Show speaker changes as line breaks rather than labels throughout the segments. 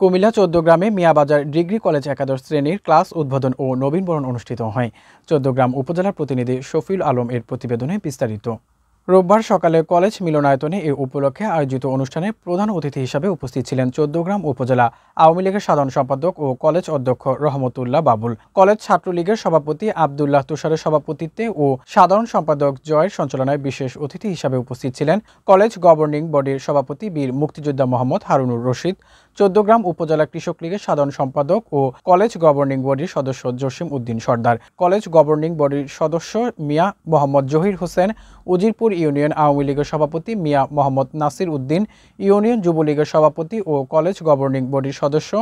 কুমিল্লা চৌদ্দগ্রামে Miabazar degree college একাদশ শ্রেণীর ক্লাস উদ্বোধন ও নবীনবরণ অনুষ্ঠিত হয় চৌদ্দগ্রাম উপজেলার প্রতিনিধি শফিল আলম এর প্রতিবেদনে বিস্তারিত রোববার সকালে কলেজ মিলনায়তনে এ উপলক্ষে আয়োজিত অনুষ্ঠানে প্রধান অতিথি হিসাবে উপস্থিত ছিলেন চৌদ্দগ্রাম উপজেলা আওয়ামী লীগের সাধারণ সম্পাদক ও কলেজ অধ্যক্ষ রহমতুল্লাহ বাবুল কলেজ ছাত্রলীগের সভাপতি আবদুল্লাহ তুষারের সভাপতিত্বে ও সাধারণ সম্পাদক জয়ের সঞ্চালনায় বিশেষ অতিথি হিসাবে উপস্থিত ছিলেন কলেজ গভর্নিং বডির সভাপতি বীর মুক্তিযোদ্ধা মোহাম্মদ হারুনুর রশিদ চোদ্দগ্রাম উপজেলা কৃষক লীগের সাধারণ সম্পাদক ও কলেজ গভর্নিং বডির সদস্য জসিম উদ্দিন সর্দার কলেজ গভর্নিং বডির সদস্য মিয়া মোহাম্মদ জহির হোসেন উজিরপুর ইউনিয়ন আওয়ামী লীগের সভাপতি মিয়া মোহাম্মদ নাসির উদ্দিন ইউনিয়ন যুবলীগের সভাপতি ও কলেজ গভর্নিং বডির সদস্য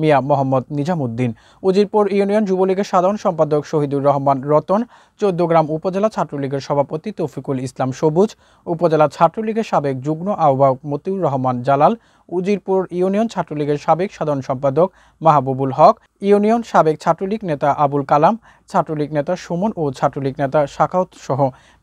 মিয়া মোহাম্মদ নিজামুদ্দিন উজিরপুর ইউনিয়ন যুবলীগের সাধারণ সম্পাদক শহীদুর রহমান রতন চৌদ্দগ্রাম উপজেলা ছাত্রলীগের সভাপতি তৌফিকুল ইসলাম সবুজ উপজেলা ছাত্রলীগের সাবেক যুগ্ম আহ্বায়ক মতিউর রহমান জালাল উজিরপুর ইউনিয়ন ছাত্রলীগের সাবেক সাধারণ সম্পাদক মাহবুবুল হক ইউনিয়ন সাবেক ছাত্রলীগ নেতা আবুল কালাম ছাত্রলীগ নেতা সুমন ও ছাত্রলীগ নেতা শাখাউত সহ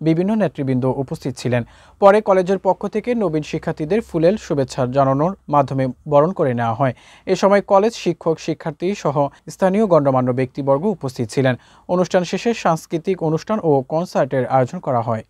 বিভিন্ন নেতৃবৃন্দ উপস্থিত ছিলেন পরে কলেজের পক্ষ থেকে নবীন শিক্ষার্থীদের ফুলেল শুভেচ্ছা জানানোর মাধ্যমে বরণ করে নেওয়া হয় এ সময় কলেজ শিক্ষক শিক্ষার্থী সহ স্থানীয় গণ্যমান্য ব্যক্তিবর্গ উপস্থিত ছিলেন অনুষ্ঠান শেষে সাংস্কৃতিক অনুষ্ঠান ও কনসার্টের আয়োজন করা হয়